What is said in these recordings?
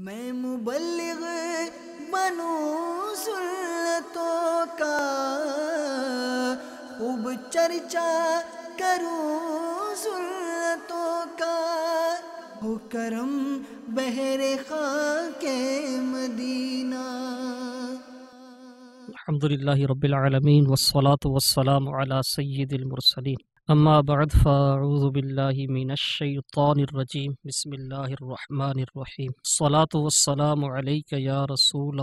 मैं मुबलिग बनूं सुन्नतों का खूब चर्चा करूं सुन्नतों का हो करम बहरे के मदीना अलहमदिल्ला रबालमीन वसलात वसलाम सैदमरसलिन अम्मा बाद फ़ाऊज़बिल्लिमिनशैतानरजीम बसमीम सलातम या रसूल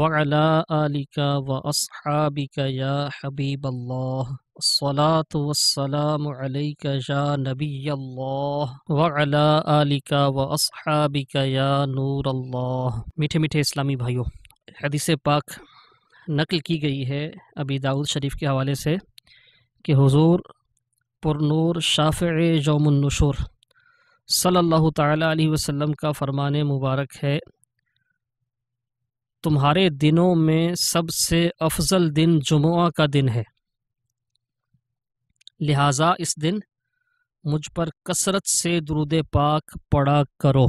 वला आलिका व असहाबिका या हबीब सलातम या नबी वला आलिका व असहाबिका या नूर अल्लाह मीठे मीठे इस्लामी भाइयों हदीस पाक नकल की गई है अबी दाऊद शरीफ के हवाले से कि हुजूर पुरनूर शाफ़ यौमनशूर सल्लल्लाहु ताला अलैहि वसल्लम का फ़रमान मुबारक है तुम्हारे दिनों में सबसे अफजल दिन जुमा का दिन है लिहाजा इस दिन मुझ पर कसरत से दुरुद पाक पढ़ा करो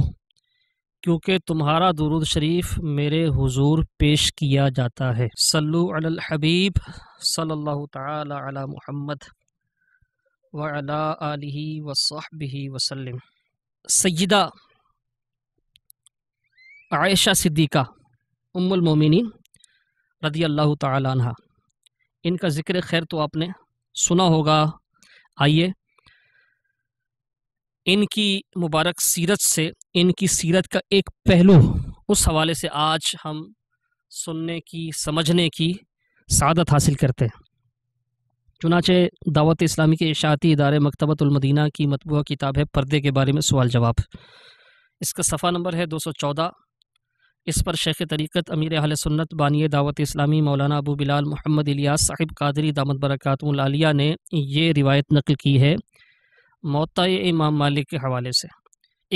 क्योंकि तुम्हारा दुरुद शरीफ मेरे हुजूर पेश किया जाता है सल्लु अल हबीब सल्लल्लाहु ताला तहम्मद वला वसाबी वसलम सदा आयशा सिद्दीक़ा उमुलमोमिन रदी अल्लाह तह इनका ज़िक्र खैर तो आपने सुना होगा आइए इनकी मुबारक सीरत से इनकी सीरत का एक पहलू उस हवाले से आज हम सुनने की समझने की सादत हासिल करते हैं चुनाचे दावत इस्लामी के इशाती इदारे मकतबतुलमदीना की मतबूा किताब है पर्दे के बारे में सवाल जवाब इसका सफ़ा नंबर है दो सौ चौदह इस पर शेख तरीक़त अमीर अहल सुन्नत बानिय दावत इस्लामी मौलाना अबू बिलाल मोहम्मद इलियास साहिब कादरी दामद बरक़ातुलालिया ने यह रिवायत नकल की है मौत इमाम मालिक के हवाले से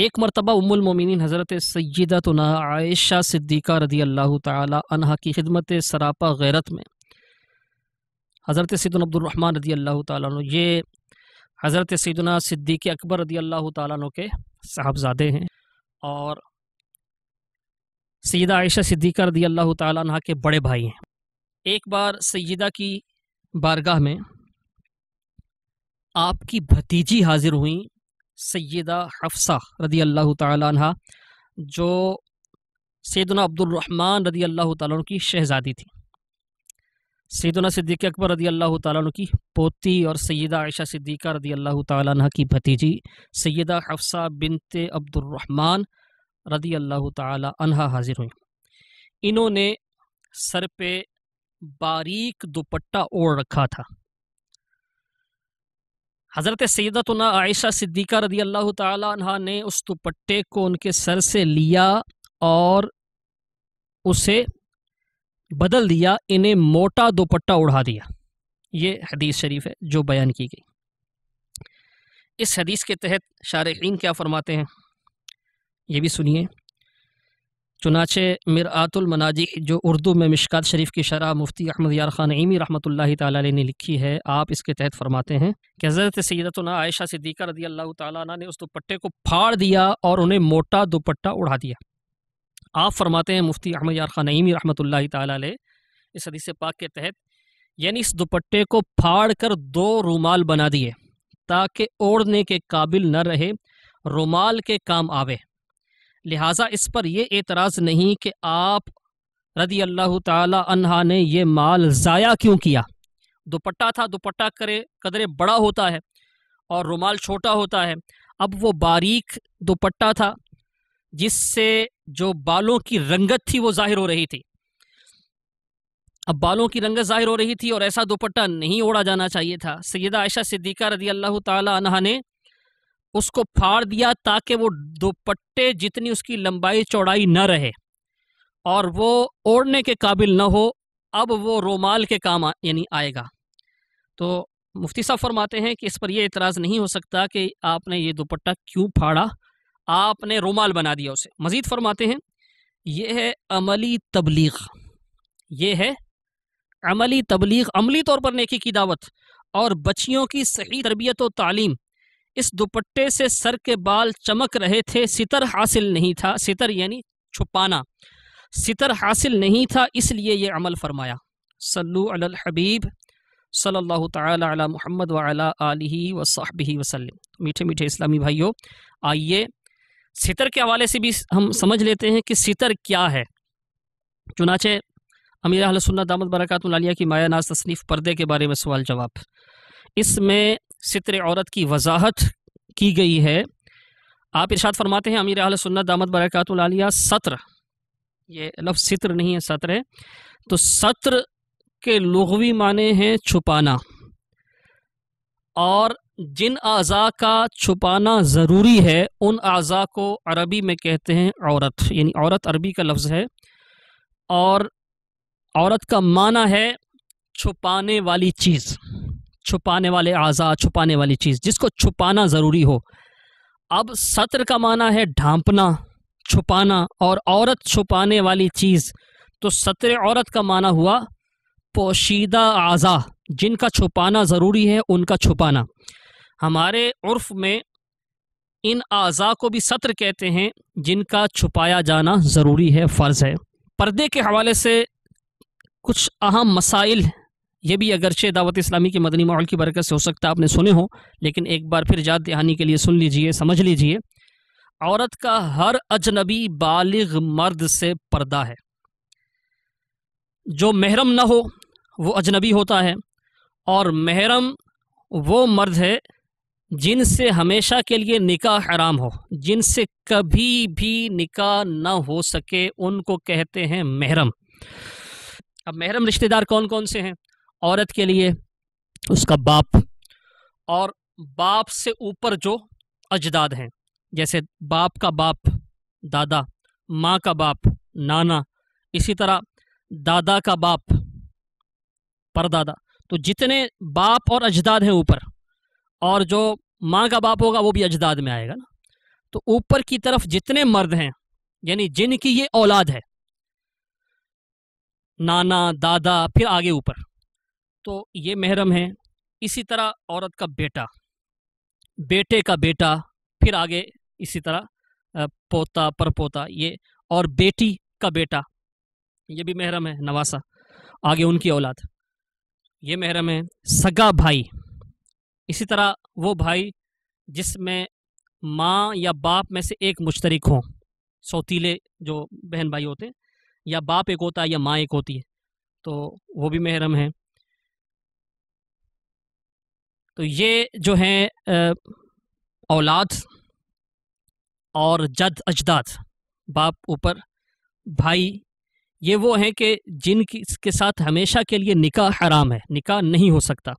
एक मरतबा उमुलमोमिन हज़रत सैदा तो आयशा सिद्दीक़ा रदी अल्लाह तहा की खिदमत सरापा गैरत में हज़रत सैदन अब्दुलरहमान रदी अल्लाह तु ये हज़रत सदना सिद्दीक अकबर रदी अल्लाह तु के साहबजादे हैं और सैदा आयशा सिद्दीक़ा रदी अल्लाह तह के बड़े भाई हैं एक बार सैदा की बारगाह में आपकी भतीजी हाज़िर हुई सैदा हफ्सा रदी अल्लाह तह जो सैदना अब्दुलरहमान रदी अल्लाह तु की शहज़ादी थी सैदना सिद्दीक अकबर रदी अल्लाह तु की पोती और सैदा आयशा सिद्दीक़ा रदी अल्लाह तह की भतीजी सैदा हफ्सा बिनते अब्दुलरहमान रदी अल्लाह तहा हाजिर हुई इन्होंने सर पे बारीक दुपट्टा ओढ़ रखा था हज़रत तो आयशा सिद्दीक़ा रदी अल्लाह तह ने उस दुपट्टे को उनके सर से लिया और उसे बदल दिया इन्हें मोटा दोपट्टा उड़ा दिया ये हदीस शरीफ है जो बयान की गई इस हदीस के तहत शार्न क्या फरमाते हैं ये भी सुनिए चुनाचे मिर मनाजी जो उर्दू में मिशकात शरीफ की शरह मुफ्ती अहमद यार खान ईमी रहमत ला ने लिखी है आप इसके तहत फरमाते हैं कि हज़रत सैदतना आयशा सिद्दीक रदी अल्लाह ताली ने उस दुपट्टे को फाड़ दिया और उन्हें मोटा दुपट्टा उड़ा दिया आप फरमाते हैं मुफ्ती अहमद यार खान नईमी रहमत ताल इस हदीस पाक के तहत यानी इस दुपट्टे को फाड़ कर दो रुमाल बना दिए ताकि ओढ़ने के काबिल न रहे रुमाल के काम आवे लिहाजा इस पर यह एतराज़ नहीं कि आप रदी अल्लाह तहा ने यह माल ज़ाया क्यों किया दुपट्टा था दुपट्टा करे कदरे बड़ा होता है और रुमाल छोटा होता है अब वो बारीक दुपट्टा था जिससे जो बालों की रंगत थी वो जाहिर हो रही थी अब बालों की रंगत जाहिर हो रही थी और ऐसा दोपट्टा नहीं ओढ़ा जाना चाहिए था सैयदा आयशा सिद्दीका रदी अल्लाह तह ने उसको फाड़ दिया ताकि वो दोपट्टे जितनी उसकी लंबाई चौड़ाई न रहे और वो ओढ़ने के काबिल न हो अब वो रोमाल के काम यानी आएगा तो मुफ्ती साहब फरमाते हैं कि इस पर यह एतराज़ नहीं हो सकता कि आपने ये दुपट्टा क्यों फाड़ा आपने रुमाल बना दिया उसे मजीद फरमाते हैं ये है अमली तबलीग ये है अमली तबलीग अमली तौर पर नेकी की दावत और बच्चियों की सही तरबियत और तालीम इस दुपट्टे से सर के बाल चमक रहे थे सितर हासिल नहीं था सितर यानी छुपाना सितर हासिल नहीं था इसलिए ये अमल फरमाया सल्लु अल हबीब सल्लल्लाहु ताला अला मोहम्मद व वसाहबी वसल्लम मीठे मीठे इस्लामी भाइयों आइए सितर के हवाले से भी हम समझ लेते हैं कि सितर क्या है चुनाचे अमीर हलसन्ना दामद बरकत लालिया की माया नाज तसनीफ़ पर्दे के बारे में सवाल जवाब इसमें सितर औरत की वजाहत की गई है आप इर्शाद फरमाते हैं अमीर आल सुन्नत दामद बरकत लालिया सत्र ये लफ सितर नहीं है सत्र है तो सत्र के लघवी माने हैं छुपाना और जिन अज़ा का छुपाना ज़रूरी है उन अज़ा को अरबी में कहते हैं औरत यानी औरत अरबी का लफ्ज़ है और औरत का माना है छुपाने वाली चीज़ छुपाने वाले अज़ा छुपाने वाली चीज़ जिसको छुपाना ज़रूरी हो अब सत्र का माना है ढांपना छुपाना और औरत छुपाने वाली चीज़ तो सत्र औरत का माना हुआ पोशीदा अज़ा जिनका छुपाना ज़रूरी है उनका छुपाना हमारे उर्फ में इन अज़ा को भी सत्र कहते हैं जिनका छुपाया जाना ज़रूरी है फ़र्ज़ है पर्दे के हवाले से कुछ अहम मसाइल ये भी अगरचे दावत इस्लामी के मदनी माहौल की बरकत से हो सकता है आपने सुने हो लेकिन एक बार फिर याद दहानी के लिए सुन लीजिए समझ लीजिए औरत का हर अजनबी बालिग मर्द से पर्दा है जो महरम ना हो वो अजनबी होता है और महरम वो मर्द है जिनसे हमेशा के लिए निकाह हराम हो जिनसे कभी भी निकाह ना हो सके उनको कहते हैं महरम अब महरम रिश्तेदार कौन कौन से हैं औरत के लिए उसका बाप और बाप से ऊपर जो अजदाद हैं जैसे बाप का बाप दादा माँ का बाप नाना इसी तरह दादा का बाप परदादा तो जितने बाप और अजदाद हैं ऊपर और जो माँ का बाप होगा वो भी अजदाद में आएगा ना तो ऊपर की तरफ जितने मर्द हैं यानी जिनकी ये औलाद है नाना दादा फिर आगे ऊपर तो ये महरम है इसी तरह औरत का बेटा बेटे का बेटा फिर आगे इसी तरह पोता परपोता ये और बेटी का बेटा ये भी महरम है नवासा आगे उनकी औलाद ये महरम है सगा भाई इसी तरह वो भाई जिसमें माँ या बाप में से एक मुश्तरक हों सौतीले जो बहन भाई होते हैं या बाप एक होता है या माँ एक होती है तो वो भी महरम है तो ये जो हैं औलाद और जद अजदाद बाप ऊपर भाई ये वो हैं कि के साथ हमेशा के लिए निकाह हराम है निकाह नहीं हो सकता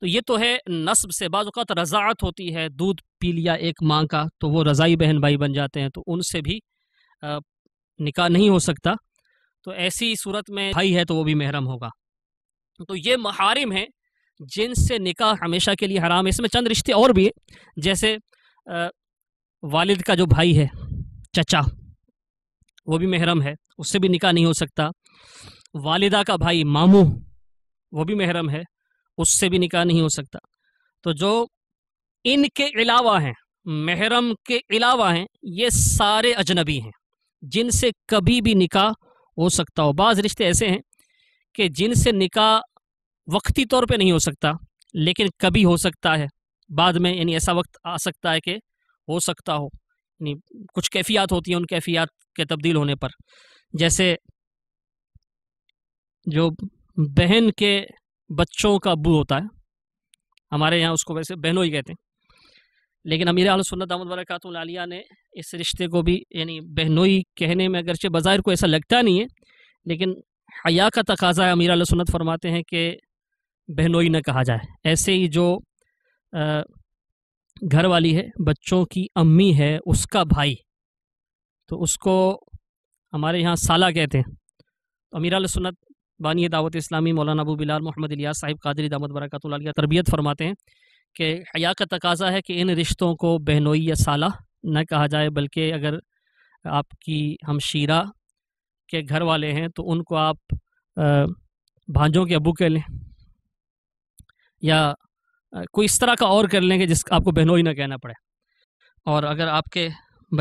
तो ये तो है नस्ब से बाज़ात रज़ात होती है दूध पी लिया एक माँ का तो वो रज़ाई बहन भाई बन जाते हैं तो उनसे भी निकाह नहीं हो सकता तो ऐसी सूरत में भाई है तो वो भी महरम होगा तो ये महारिम है जिनसे निकाह हमेशा के लिए हराम है इसमें चंद रिश्ते और भी हैं जैसे वालिद का जो भाई है चचा वो भी महरम है उससे भी निकाह नहीं हो सकता वालिदा का भाई मामू वो भी महरम है उससे भी निकाह नहीं हो सकता तो जो इनके अलावा हैं महरम के अलावा हैं ये सारे अजनबी हैं जिनसे कभी भी निकाह हो सकता हो बाज़ रिश्ते ऐसे हैं कि जिनसे निकाह वक्ती तौर पे नहीं हो सकता लेकिन कभी हो सकता है बाद में यानी ऐसा वक्त आ सकता है कि हो सकता हो यानी कुछ कैफियात होती हैं उन कैफियात के तब्दील होने पर जैसे जो बहन के बच्चों का अबू होता है हमारे यहाँ उसको वैसे बहनों ही कहते हैं लेकिन अमीर आलसन्नत अहमद वरक़ात लालिया ने इस रिश्ते को भी यानी बहनोई कहने में अगरचे बाज़ाहिर को ऐसा लगता नहीं है लेकिन हया का तकाजा है अमीर आलसन्नत फरमाते हैं कि बहनोई न कहा जाए ऐसे ही जो घर वाली है बच्चों की अम्मी है उसका भाई तो उसको हमारे यहाँ साला कहते हैं तो अमीर सुन्नत बानी दावत इस्लामी मौलाना अबू बिलाल मोहम्मद इलिया साहिब कादरी दामद बरकत तरबियत फरमाते हैं कि हया का तकाजा है कि इन रिश्तों को बहनोई या साला न कहा जाए बल्कि अगर आपकी हमशीरा के घर वाले हैं तो उनको आप भांजों के अबू कह लें या कोई इस तरह का और कर लेंगे जिस आपको बहनोई ना कहना पड़े और अगर आपके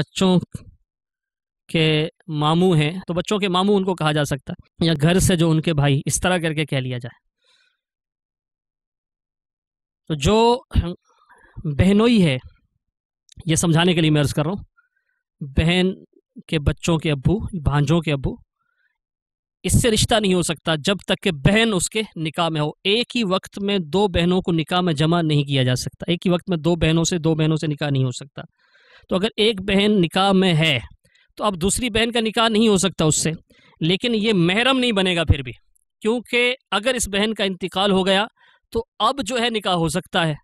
बच्चों के मामू हैं तो बच्चों के मामू उनको कहा जा सकता है या घर से जो उनके भाई इस तरह करके कह लिया जाए तो जो बहनोई है ये समझाने के लिए मैं अर्ज़ कर रहा हूँ बहन के बच्चों के अबू भांजों के अबू इससे रिश्ता नहीं हो सकता जब तक कि बहन उसके निकाह में हो एक ही वक्त में दो बहनों को निकाह में जमा नहीं किया जा सकता एक ही वक्त में दो बहनों से दो बहनों से निकाह नहीं हो सकता तो अगर एक बहन निकाह में है तो अब दूसरी बहन का निकाह नहीं हो सकता उससे लेकिन ये महरम नहीं बनेगा फिर भी क्योंकि अगर इस बहन का इंतकाल हो गया तो अब जो है निकाह हो सकता है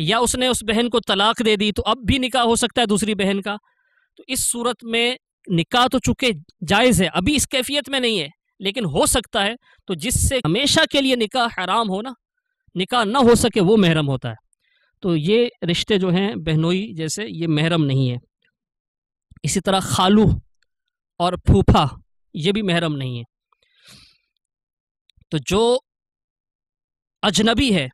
या उसने उस बहन को तलाक दे दी तो अब भी निकाह हो सकता है दूसरी बहन का तो इस सूरत में निकाह तो चूँकि जायज़ है अभी इस कैफियत में नहीं है लेकिन हो सकता है तो जिससे हमेशा के लिए निकाह हराम हो ना निकाह ना हो सके वो महरम होता है तो ये रिश्ते जो हैं बहनोई जैसे ये महरम नहीं है इसी तरह खालू और फूफा ये भी महरम नहीं है तो जो अजनबी है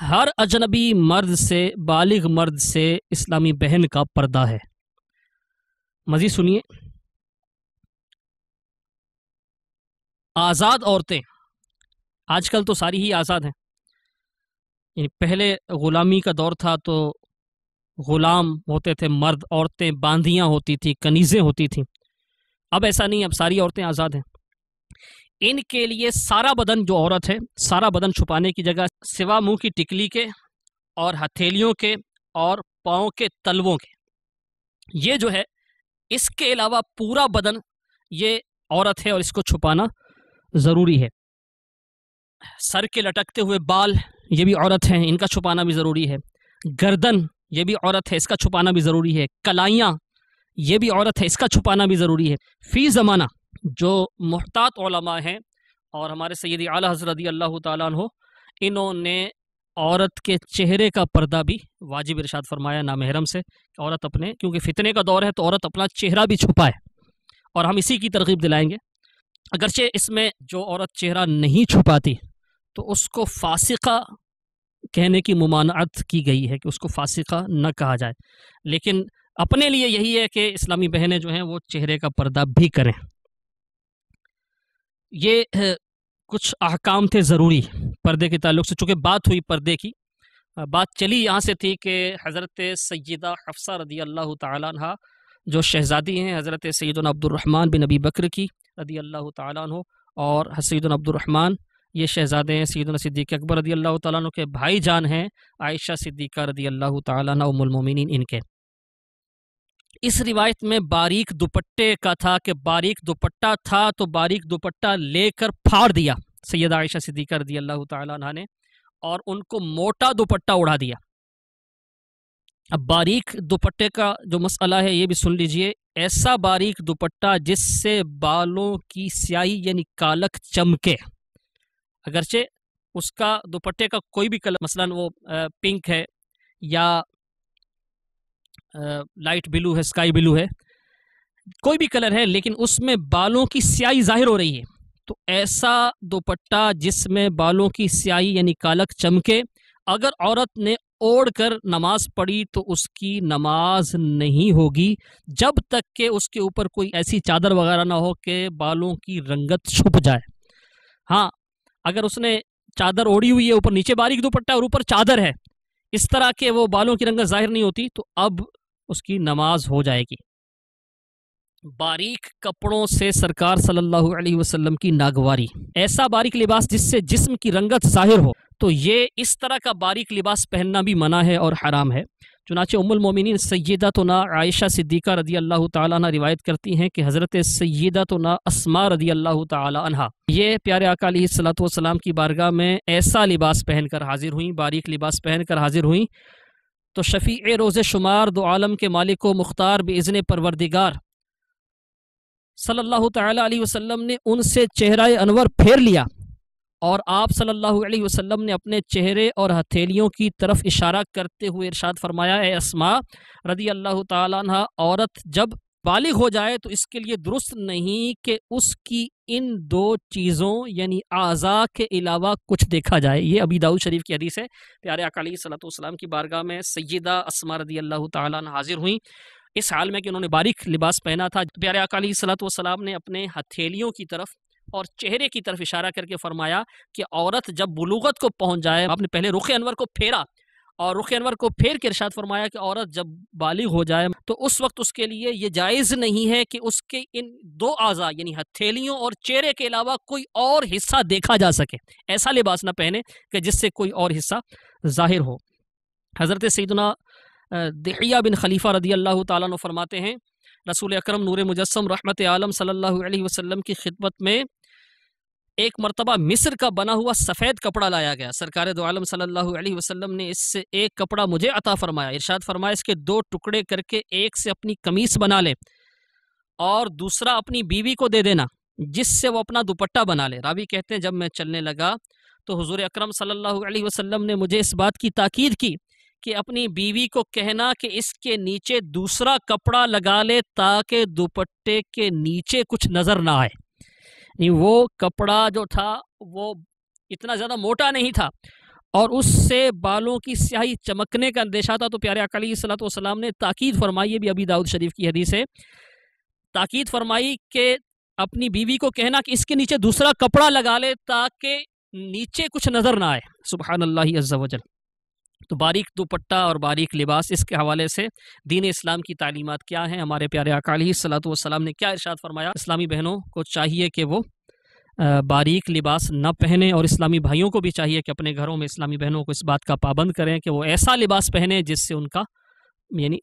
हर अजनबी मर्द से बालिग मर्द से इस्लामी बहन का पर्दा है मज़ीद सुनिए आज़ाद औरतें आजकल तो सारी ही आज़ाद हैं यानी पहले ग़ुलामी का दौर था तो गुलाम होते थे मर्द औरतें बांधियाँ होती थी कनीज़ें होती थी अब ऐसा नहीं अब सारी औरतें आज़ाद हैं इनके लिए सारा बदन जो औरत है सारा बदन छुपाने की जगह सिवा मुंह की टिकली के और हथेलियों के और पाँव के तलवों के ये जो है इसके अलावा पूरा बदन ये औरत है और इसको छुपाना ज़रूरी है सर के लटकते हुए बाल ये भी औरत हैं इनका छुपाना भी ज़रूरी है गर्दन ये भी औरत है इसका छुपाना भी ज़रूरी है कलाइयाँ ये भी औरत है इसका छुपाना भी ज़रूरी है फ़ी ज़माना जो महतात हैं और हमारे सैदी आला हजरत अल्लाह तु इन्होंने औरत के चेहरे का पर्दा भी वाजिब इरशाद फरमाया ना महरम से औरत अपने क्योंकि फितने का दौर है तो औरत अपना चेहरा भी छुपाए और हम इसी की तरगीब दिलाएंगे अगरचे इसमें जो औरत चेहरा नहीं छुपाती तो उसको फासिका कहने की ममानत की गई है कि उसको फासिका न कहा जाए लेकिन अपने लिए यही है कि इस्लामी बहनें जो हैं वो चेहरे का पर्दा भी करें ये कुछ अहकाम थे ज़रूरी पर्दे के ताल्लुक से चूँकि बात हुई पर्दे की बात चली यहाँ से थी कि हज़रत सैदा हफ्सा रदी अल्लाह तह जो शहज़ादी हैं हज़रत सैदन अब्दुलरहमान बिन नबी बकर की रदी अल्लाह तह और सैदन अब्दुलरहमान ये शहजादे हैं सैदन सिद्दीक अकबर रदी अल्लाह तु के भाई जान हैं आयशा सिद्दीक़ा रदी अल्लाह तमिन इनके इस रिवायत में बारीक दुपट्टे का था कि बारीक दुपट्टा था तो बारीक दुपट्टा लेकर फाड़ दिया सैयद आयशा सिद्दीक़ा रदी अल्लाह तह ने और उनको मोटा दुपट्टा उड़ा दिया अब बारीक दुपट्टे का जो मसला है ये भी सुन लीजिए ऐसा बारीक दुपट्टा जिससे बालों की स्याही यानी कालक चमके अगरचे उसका दुपट्टे का कोई भी कलर मसलन वो पिंक है या लाइट ब्लू है स्काई ब्लू है कोई भी कलर है लेकिन उसमें बालों की स्याही जाहिर हो रही है तो ऐसा दुपट्टा जिसमें बालों की स्याही यानी कालक चमके अगर औरत ने ओढ़ कर नमाज पढ़ी तो उसकी नमाज नहीं होगी जब तक के उसके ऊपर कोई ऐसी चादर वगैरह ना हो कि बालों की रंगत छुप जाए हाँ अगर उसने चादर ओढ़ी हुई है ऊपर नीचे बारीक दुपट्टा और ऊपर चादर है इस तरह के वो बालों की रंगत जाहिर नहीं होती तो अब उसकी नमाज हो जाएगी बारीक कपड़ों से सरकार सल्लल्लाहु अलैहि वसल्लम की नागवारी ऐसा बारीक लिबास जिससे जिस्म की रंगत जाहिर हो तो ये इस तरह का बारीक लिबास पहनना भी मना है और हराम है चुनाचे तो ना आयशा सिद्दीक़ा रदी अल्लाह ताला रिवायत करती हैं कि हज़रत सैदा ना असमा रदी अल्लाह तहा ये प्यारे अकाली सलाम की बारगाह में ऐसा लिबास पहन कर हाज़िर हुई बारीक लिबास पहन कर हाज़िर हुई तो शफ़ी ए रोज़ शुमार दो आलम के मालिक व मुख्तार बज़न परवरदिगार सल्ला अलैहि ने उनसे चेहरा अनवर फेर लिया और आप सल्लल्लाहु अलैहि वसल्लम ने अपने चेहरे और हथेलियों की तरफ इशारा करते हुए इरशाद फरमाया है असमा रदी अल्लाह तह औरत जब बालिग हो जाए तो इसके लिए दुरुस्त नहीं कि उसकी इन दो चीज़ों यानी आज़ा के अलावा कुछ देखा जाए ये अबी दाऊद शरीफ की हदीस है प्यारे अकाली सलाम की बारगाह में सयदा असमा रदी अल्लाह तह हाजिर हुई इस हाल में कि उन्होंने बारीक लिबास पहना था तो प्यारे अकाली सलाम ने अपने हथेलियों की तरफ और चेहरे की तरफ इशारा करके फरमाया कि औरत जब बलूगत को पहुंच जाए आपने पहले रुख अनवर को फेरा और रुख अनवर को फेर के इर्शाद फरमाया कि औरत जब बालिग हो जाए तो उस वक्त उसके लिए ये जायज़ नहीं है कि उसके इन दो आज़ा यानी हथेलियों और चेहरे के अलावा कोई और हिस्सा देखा जा सके ऐसा लिबास ना पहने कि जिससे कोई और हिस्सा जाहिर हो हज़रत सैदना दहिया बिन खलीफा रदी अल्लाह तरमाते फरमाते हैं रसूल अक्रम नूर मुजस्म रहमत आलम सल्लल्लाहु अलैहि वसल्लम की खिदमत में एक मरतबा मिस्र का बना हुआ सफ़ेद कपड़ा लाया गया सरकार दो आलम सल्लल्लाहु अलैहि वसल्लम ने इससे एक कपड़ा मुझे अता फरमाया इरशाद फरमाया इसके दो टुकड़े करके एक से अपनी कमीज बना ले और दूसरा अपनी बीवी को दे देना जिससे वो अपना दुपट्टा बना ले रावी कहते हैं जब मैं चलने लगा तो हजूर अक्रम सल्लल्लाहु ने मुझे इस बात की ताकीद की कि अपनी बीवी को कहना कि इसके नीचे दूसरा कपड़ा लगा ले ताकि दुपट्टे के नीचे कुछ नज़र ना आए वो कपड़ा जो था वो इतना ज़्यादा मोटा नहीं था और उससे बालों की स्याही चमकने का अंदेशा था तो प्यारे अकाली सलाम ने ताकीद फरमाई ये भी अभी दाऊद शरीफ की हदीस है ताकीद फरमाई के अपनी बीवी को कहना कि इसके नीचे दूसरा कपड़ा लगा ले ताकि नीचे कुछ नज़र ना आए सुबह अल्लाजल तो बारीक दुपट्टा और बारीक लिबास इसके हवाले से दीन इस्लाम की तालीमत क्या हैं हमारे प्यारे अकाली सलात वसलाम ने क्या इरशाद फरमाया इस्लामी बहनों को चाहिए कि वो बारीक लिबास न पहने और इस्लामी भाइयों को भी चाहिए कि अपने घरों में इस्लामी बहनों को इस बात का पाबंद करें कि वो ऐसा लिबास पहने जिससे उनका यानी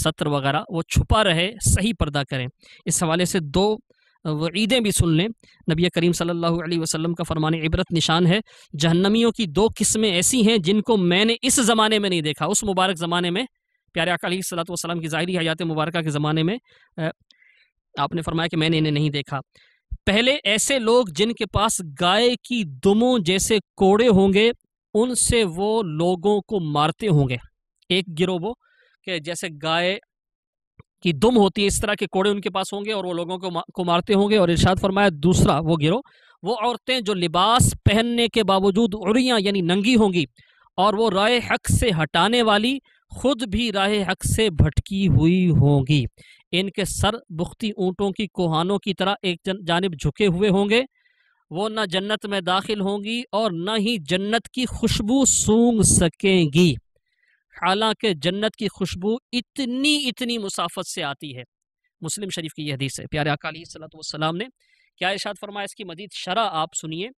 सत्र वगैरह वो छुपा रहे सही पर्दा करें इस हवाले से दो वीदें भी सुन लें नबी करीम सल्लल्लाहु अलैहि वसल्लम का फरमान इबरत निशान है जहन्नमियों की दो किस्में ऐसी हैं जिनको मैंने इस ज़माने में नहीं देखा उस मुबारक ज़माने में प्यारे अकाली सलात वसलम की ज़ाहरी हयात मुबारक के ज़माने में आपने फरमाया कि मैंने इन्हें नहीं देखा पहले ऐसे लोग जिनके पास गाय की दुमों जैसे कोड़े होंगे उनसे वो लोगों को मारते होंगे एक गिरोह वो कि जैसे गाय की दुम होती है इस तरह के कोड़े उनके पास होंगे और वो लोगों को मा, को मारते होंगे और इर्शाद फरमाया दूसरा वो गिरो वो औरतें जो लिबास पहनने के बावजूद उड़िया यानी नंगी होंगी और वो राय हक से हटाने वाली खुद भी राय हक से भटकी हुई होंगी इनके सर बुख्ती ऊँटों की कोहानों की तरह एक जानब झुके हुए होंगे वो ना जन्नत में दाखिल होंगी और ना ही जन्नत की खुशबू सूंघ सकेंगी हालांकि जन्नत की खुशबू इतनी इतनी मुसाफत से आती है मुस्लिम शरीफ की यह हदीस है प्यारे अकाली सलाम ने क्या इशाद फरमाया इसकी मजीद शरा आप सुनिए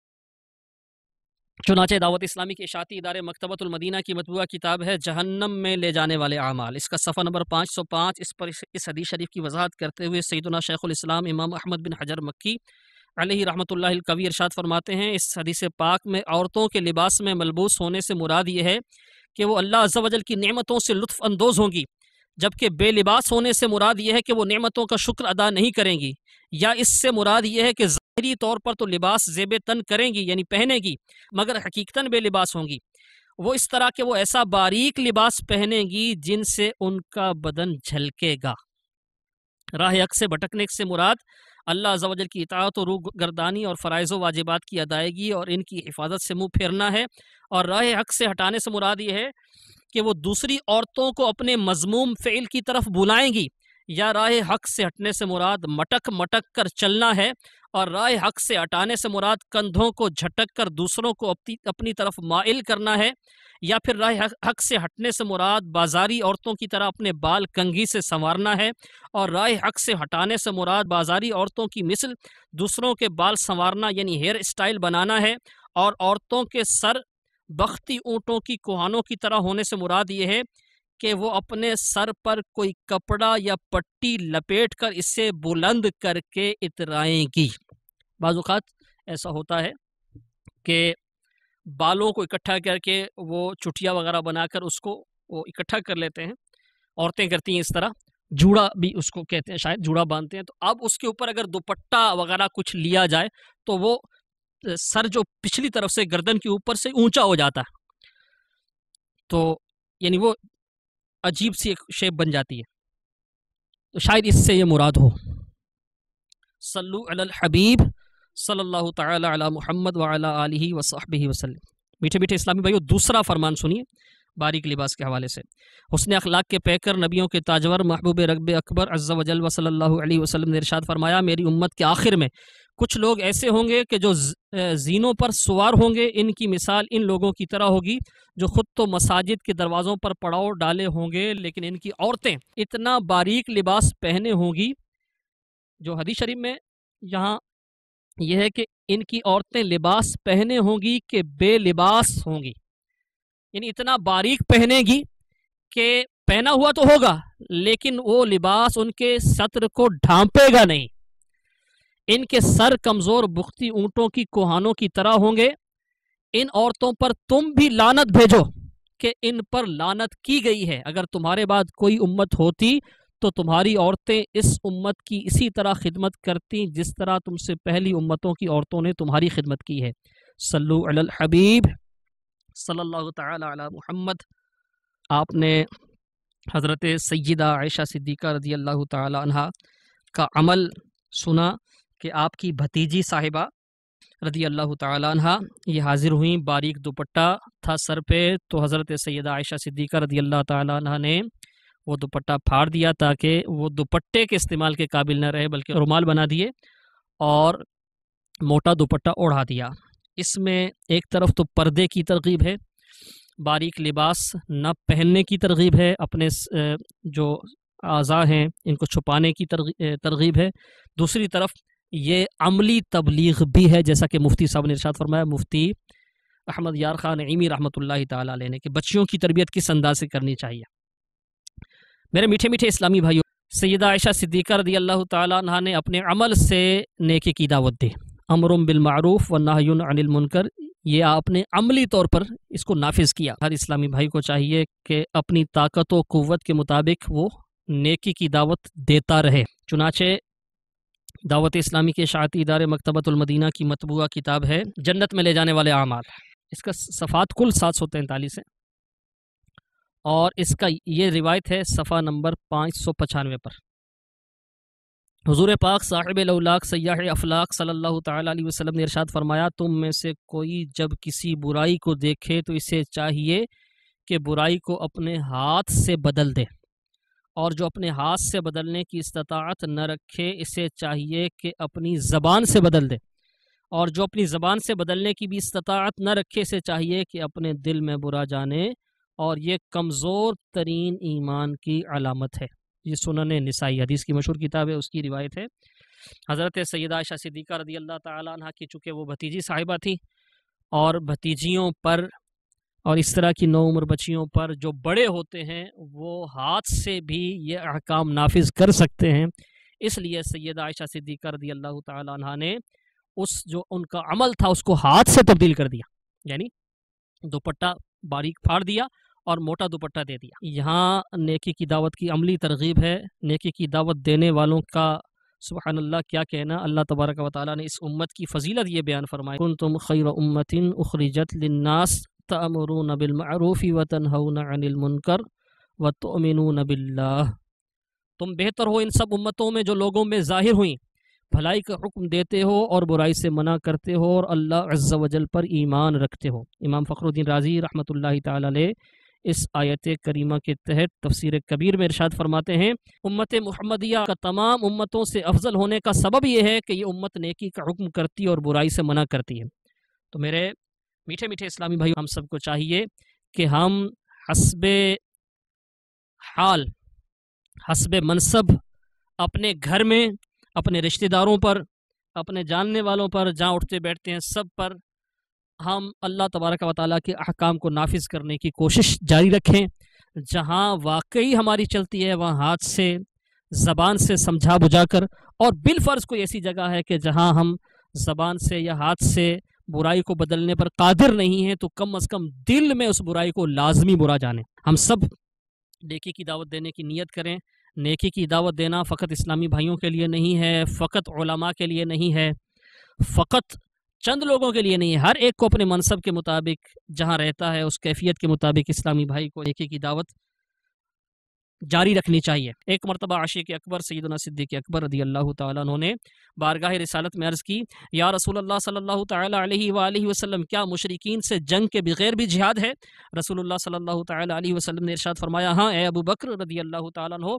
चुनाचे दावत इस्लामी के इशाती इदारे मकतबतुलमदीना की मतबूा किताब है जहन्नम में ले जाने वाले अमाल इसका सफ़ा नंबर पाँच सौ पाँच इस पर इस हदीस शरीफ की वजाहत करते हुए शेख शेखुलस्लाम इमाम अहमद बिन हजर मक्की अलही रहमतुल्लाह कवी इरशाद फरमाते हैं इस हदीस पाक में औरतों के लिबास में मलबूस होने से मुराद ये है कि वो अल्लाह वजल की नमतों से लुफानंदोज़ होंगी जबकि बेलिबास होने से मुराद यह है कि वो नमतों का शुक्र अदा नहीं करेंगी या इससे मुराद यह है कि ज़ाहरी तौर पर तो लिबास जेब तन करेंगी यानी पहनेगी मगर हकीकता बेलिबास होंगी वो इस तरह के वो ऐसा बारीक लिबास पहनेंगी जिनसे उनका बदन झलकेगा राह अक से भटकने से मुराद अल्लाह अजल की इतात और रूह गर्दानी और फ़रज़ वाजिबात की अदायगी और इनकी हिफाजत से मुँह फेरना है और राह हक से हटाने से मुराद ये है कि वो दूसरी औरतों को अपने मजमूम फ़ेल की तरफ बुलाएंगी या राय हक से हटने से मुराद मटक मटक कर चलना है और राय हक से हटाने से मुराद कंधों को झटक कर दूसरों को अपनी अपनी तरफ माइल करना है या फिर राय हक से हटने से मुराद बाजारी औरतों की तरह अपने बाल कंघी से संवारना है और राय हक से हटाने से मुराद बाजारी औरतों की मिसल दूसरों के बाल संवारना यानी हेयर स्टाइल बनाना है और औरतों के सर बख्ती ऊँटों की कोहानों की तरह होने से मुराद ये है कि वो अपने सर पर कोई कपड़ा या पट्टी लपेट कर इसे बुलंद करके इतराएंगी बाज़ात ऐसा होता है कि बालों को इकट्ठा करके वो चुटिया वगैरह बनाकर उसको वो इकट्ठा कर लेते हैं औरतें करती हैं इस तरह जूड़ा भी उसको कहते हैं शायद जूड़ा बांधते हैं तो अब उसके ऊपर अगर दुपट्टा वगैरह कुछ लिया जाए तो वो सर जो पिछली तरफ से गर्दन के ऊपर से ऊंचा हो जाता है तो यानी वो अजीब सी एक शेप बन जाती है तो शायद इससे ये मुराद हो सल्लू अल हबीब सल्लल्लाहु ताला अला मुहम्मद वाला आलि वसाहब वसलम मीठे मीठे इस्लामी भाइयों दूसरा फरमान सुनिए बारीक लिबास के हवाले से उसने अखलाक के पैकर नबियों के ताजवर महबूब रगब अकबर अज्जा वजल वसल्ला वसलम ने इरशाद फरमाया मेरी उम्मत के आखिर में कुछ लोग ऐसे होंगे कि जो जीनों पर सवार होंगे इनकी मिसाल इन लोगों की तरह होगी जो खुद तो मसाजिद के दरवाज़ों पर पड़ाव डाले होंगे लेकिन इनकी औरतें इतना बारीक लिबास पहने होंगी जो हदीस शरीफ में यहाँ यह है कि इनकी औरतें लिबास पहने होंगी कि बेलिबास होंगी यानी इतना बारीक पहनेगी कि पहना हुआ तो होगा लेकिन वो लिबास उनके सत्र को ढांपेगा नहीं इनके सर कमजोर बुख्ती ऊंटों की कोहानों की तरह होंगे इन औरतों पर तुम भी लानत भेजो कि इन पर लानत की गई है अगर तुम्हारे बाद कोई उम्मत होती तो तुम्हारी औरतें इस उम्मत की इसी तरह खिदमत करती जिस तरह तुमसे पहली उम्मतों की औरतों ने तुम्हारी खिदमत की है सल्लु अल हबीब सल्लल्लाहु ताला अला मुहम्मद आपने हज़रत सैदा आयशा सिद्दीक़ा रज़ी अल्लाह ताला का अमल सुना कि आपकी भतीजी साहिबा रदी अल्लाह तह ये हाज़िर हुई बारीक दुपट्टा था सर पे तो हज़रत सैद आयशा सिद्दीक़ा रदी अल्लाह तह ने वो दुपट्टा फाड़ दिया ताकि वो दुपट्टे के इस्तेमाल के काबिल न रहे बल्कि रुमाल बना दिए और मोटा दुपट्टा ओढ़ा दिया इसमें एक तरफ तो पर्दे की तरगीब है बारीक लिबास न पहनने की तरगीब है अपने जो अज़ा हैं इनको छुपाने की तरगीब है दूसरी तरफ ये अमली तबलीग भी है जैसा कि मुफ्ती साहब ने इर्शाद फरमाया मुफ्ती अहमद यार खान ईमी रहमत ने कि बच्चियों की तरबियत किस अंदाज से करनी चाहिए मेरे मीठे मीठे इस्लामी भाइयों सैदा आयशा सिद्दीकर रदी अल्लाह तह ने अपने अमल से नेकी की दावत दी अमरम बिलमूफ़ व नाहयन अनिल मुनकर ये आपने अमली तौर पर इसको नाफिज किया हर इस्लामी भाई को चाहिए कि अपनी ताकत व के मुताबिक वो नेकी की दावत देता रहे चुनाचे दावत इस्लामी के शाती इदारे मकतबतुलमदीना की मतबूा किताब है जन्नत में ले जाने वाले आमाल इसका सफ़ात कुल सात सौ तैंतालीस है और इसका ये रिवायत है सफ़ा नंबर पाँच सौ पचानवे पर हजूर पाक साहिब लाख सयाह अफलाक सल्लल्लाहु अलैहि वसल्लम ने इरशाद फरमाया तुम में से कोई जब किसी बुराई को देखे तो इसे चाहिए कि बुराई को अपने हाथ से बदल दे और जो अपने हाथ से बदलने की इस्तात न रखे इसे चाहिए कि अपनी ज़बान से बदल दे और जो अपनी ज़बान से बदलने की भी इस्तात न रखे इसे चाहिए कि अपने दिल में बुरा जाने और ये कमज़ोर तरीन ईमान की अलामत है ये सुनन नसाई हदीस की मशहूर किताब है उसकी रिवायत है हज़रत सैद आयशा सिद्दीक़ा रदी अल्लाह ताली की चूँकि वो भतीजी साहिबा थी और भतीजियों पर और इस तरह की नौ उम्र बच्चियों पर जो बड़े होते हैं वो हाथ से भी ये अहकाम नाफिज कर सकते हैं इसलिए सैद आयशा सिद्दीक दी अल्लाह तह ने उस जो उनका अमल था उसको हाथ से तब्दील कर दिया यानी दोपट्टा बारीक फाड़ दिया और मोटा दुपट्टा दे दिया यहाँ नेकी की दावत की अमली तरगीब है नेकी की दावत देने वालों का सुबहान अल्लाह क्या कहना अल्लाह तबारक वाली ने इस उम्मत की फजीलत ये बयान फरमाई तुम खैर उम्मतिन उखरीजत लन्नास तमरून बिलमरूफ़ी व तनहन अनिलमुनकर व तमिन बिल्ला तुम बेहतर हो इन सब उम्मतों में जो लोगों में ज़ाहिर हुई भलाई का हुक्म देते हो और बुराई से मना करते हो और अल्लाह अज्जा वजल पर ईमान रखते हो इमाम फ़खरुद्दीन राजी रहमतुल्लाह ताला इस आयत करीमा के तहत तफसर कबीर में इरशाद फरमाते हैं उम्मत महमदिया का तमाम उम्मतों से अफजल होने का सबब यह है कि ये उम्मत नेकी का हुक्म करती है और बुराई से मना करती है तो मेरे मीठे मीठे इस्लामी भाई हम सबको चाहिए कि हम हसब हाल हसब मनसब अपने घर में अपने रिश्तेदारों पर अपने जानने वालों पर जहाँ उठते बैठते हैं सब पर हम अल्लाह तबारक व ताली के अहकाम को नाफिज करने की कोशिश जारी रखें जहाँ वाकई हमारी चलती है वहाँ हाथ से ज़बान से समझा बुझा कर और बिलफ़र्ज़ कोई ऐसी जगह है कि जहाँ हम ज़बान से या हाथ से बुराई को बदलने पर कादिर नहीं है तो कम अज़ कम दिल में उस बुराई को लाजमी बुरा जाने हम सब नेकी की दावत देने की नीयत करें नेकी की दावत देना फ़कत इस्लामी भाइयों के लिए नहीं है फ़कत ओलमा के लिए नहीं है फ़कत चंद लोगों के लिए नहीं है हर एक को अपने मनसब के मुताबिक जहाँ रहता है उस कैफियत के मुताबिक इस्लामी भाई को नेकी की दावत जारी रखनी चाहिए एक मरतबा आशिक अकबर सैदना सिद्दीक अकबर रदी अल्लाह तुमने बारगाह रसालत में अर्ज़ की या रसूल अल्लाह सल्लल्लाहु क्या मुशरकिन से जंग के बगैर भी जिहाद है रसूल सल्लल्लाहु तसलम ने इरशाद फरमाया हाँ ए अबू बकर रदी अल्लाह तु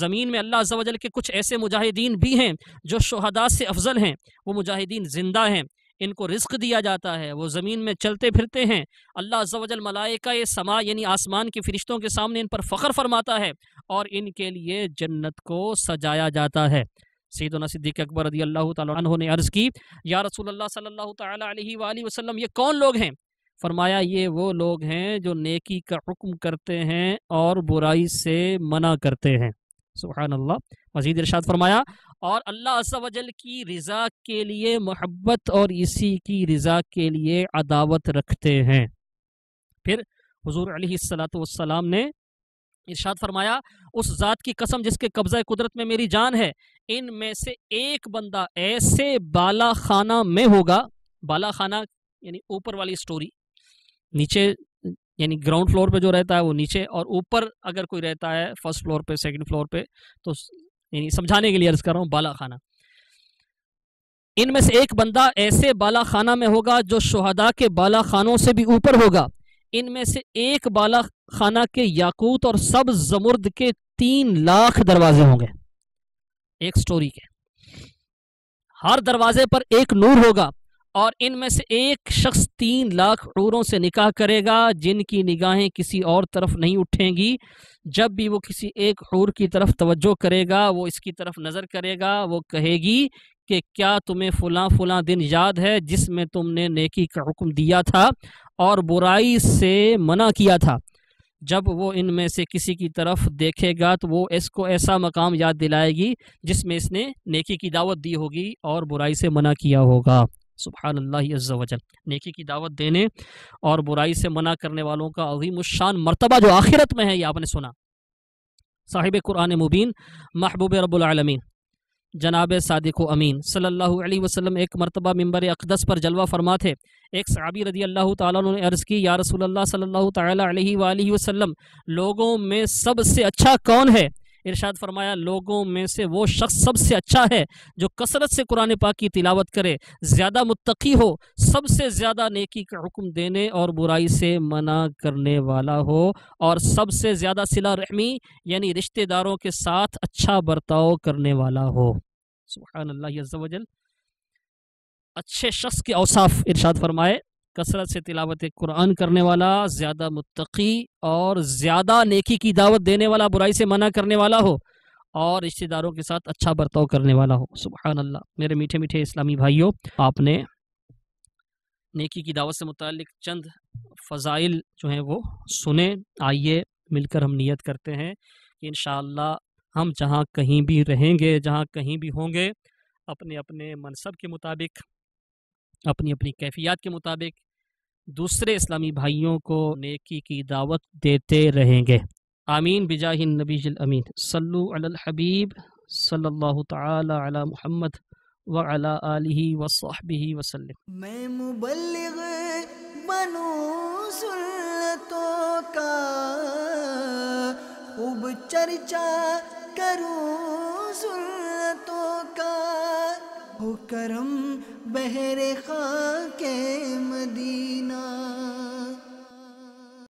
ज़मीन में अल्लाह जवजल के कुछ ऐसे मुजाहिदीन भी हैं जो शहदा से अफजल हैं वो मुजाहिदीन ज़िंदा हैं इनको रिस्क दिया जाता है वो ज़मीन में चलते फिरते हैं अल्लाह अजल मलाइका ये समा यानी आसमान के फरिश्तों के सामने इन पर फ़ख्र फरमाता है और इनके लिए जन्नत को सजाया जाता है सैदना सिद्दीक अकबर रदी अल्लाह तह ने अर्ज़ की या रसूल अल्लाह सल्लल्लाहु अलैहि वसल्लम ये कौन लोग हैं फरमाया ये वो लोग हैं जो नेकी का हुक्म करते हैं और बुराई से मना करते हैं सुबहान अल्लाह मजीद इरशाद फरमाया और अल्लाह असवजल की रज़ा के लिए मोहब्बत और इसी की रज़ा के लिए अदावत रखते हैं फिर हजूर अलीसलाम ने इर्शाद फरमाया उस ज़ात की कसम जिसके कब्ज़ा कुदरत में मेरी जान है इन में से एक बंदा ऐसे बाला खाना में होगा बाला खाना यानी ऊपर वाली स्टोरी नीचे यानी ग्राउंड फ्लोर पे जो रहता है वो नीचे और ऊपर अगर कोई रहता है फर्स्ट फ्लोर पे सेकंड फ्लोर पे तो यानी समझाने के लिए अर्ज कर रहा हूँ बाला खाना इनमें से एक बंदा ऐसे बाला खाना में होगा जो शहदा के बाला खानों से भी ऊपर होगा इनमें से एक बाला खाना के याकूत और सब जमुर्द के तीन लाख दरवाजे होंगे एक स्टोरी के हर दरवाजे पर एक नूर होगा और इनमें से एक शख्स तीन लाख रूरों से निकाह करेगा जिनकी निगाहें किसी और तरफ नहीं उठेंगी जब भी वो किसी एक और की तरफ तवज्जो करेगा वो इसकी तरफ नज़र करेगा वो कहेगी कि क्या तुम्हें फलाँ फलाँ दिन याद है जिसमें तुमने नेकी का हुक्म दिया था और बुराई से मना किया था जब वो इनमें से किसी की तरफ देखेगा तो वो इसको ऐसा मकाम याद दिलाएगी जिसमें इसने नेकी की दावत दी होगी और बुराई से मना किया होगा सुबहान अल्लाह अज्जावजल नेकी की दावत देने और बुराई से मना करने वालों का शान मरतबा जो आखिरत में है ये आपने सुना साहिब कुरान मुबीन महबूब रबालमीन जनाब सदक अमीन सल्लल्लाहु अलैहि वसल्लम एक मरतबा मंबर अकदस पर जलवा फरमा थे एक सहाबी रदी अल्लाह तुमने अर्ज़ की या रसूल सल्ला सल्लल्लाहु वसल्लम लोगों में सबसे अच्छा कौन है इरशाद फरमाया लोगों में से वो शख्स सबसे अच्छा है जो कसरत से कुरान पाक की तिलावत करे ज़्यादा मुतकी हो सबसे ज़्यादा नेकी का हुक्म देने और बुराई से मना करने वाला हो और सबसे ज़्यादा सिला रहमी यानी रिश्तेदारों के साथ अच्छा बर्ताव करने वाला हो सुबह अल्लाह अच्छे शख्स के औसाफ इरशाद फरमाए कसरत से तिलावत कुरान करने वाला ज़्यादा मुतकी और ज़्यादा नेकी की दावत देने वाला बुराई से मना करने वाला हो और रिश्तेदारों के साथ अच्छा बर्ताव करने वाला हो सुबह अल्लाह मेरे मीठे मीठे इस्लामी भाइयों आपने नेकी की दावत से मुतल चंद फ़ज़ाइल जो हैं वो सुने आइए मिलकर हम नियत करते हैं कि इन हम जहाँ कहीं भी रहेंगे जहाँ कहीं भी होंगे अपने अपने मनसब के मुताबिक अपनी अपनी कैफियत के मुताबिक दूसरे इस्लामी भाइयों को नेकी की दावत देते रहेंगे आमीन बिजाहिन नबी अमीन सल्लु अल हबीब सल्लल्लाहु ताला अला मुहम्मद व अला आलिहि व सहबिहि वसल्लम मैं मुबल्लिग बनू सुन्नतों का उब चर्चा करूं सुन्नतों का हो करम बहरे खा के मदीना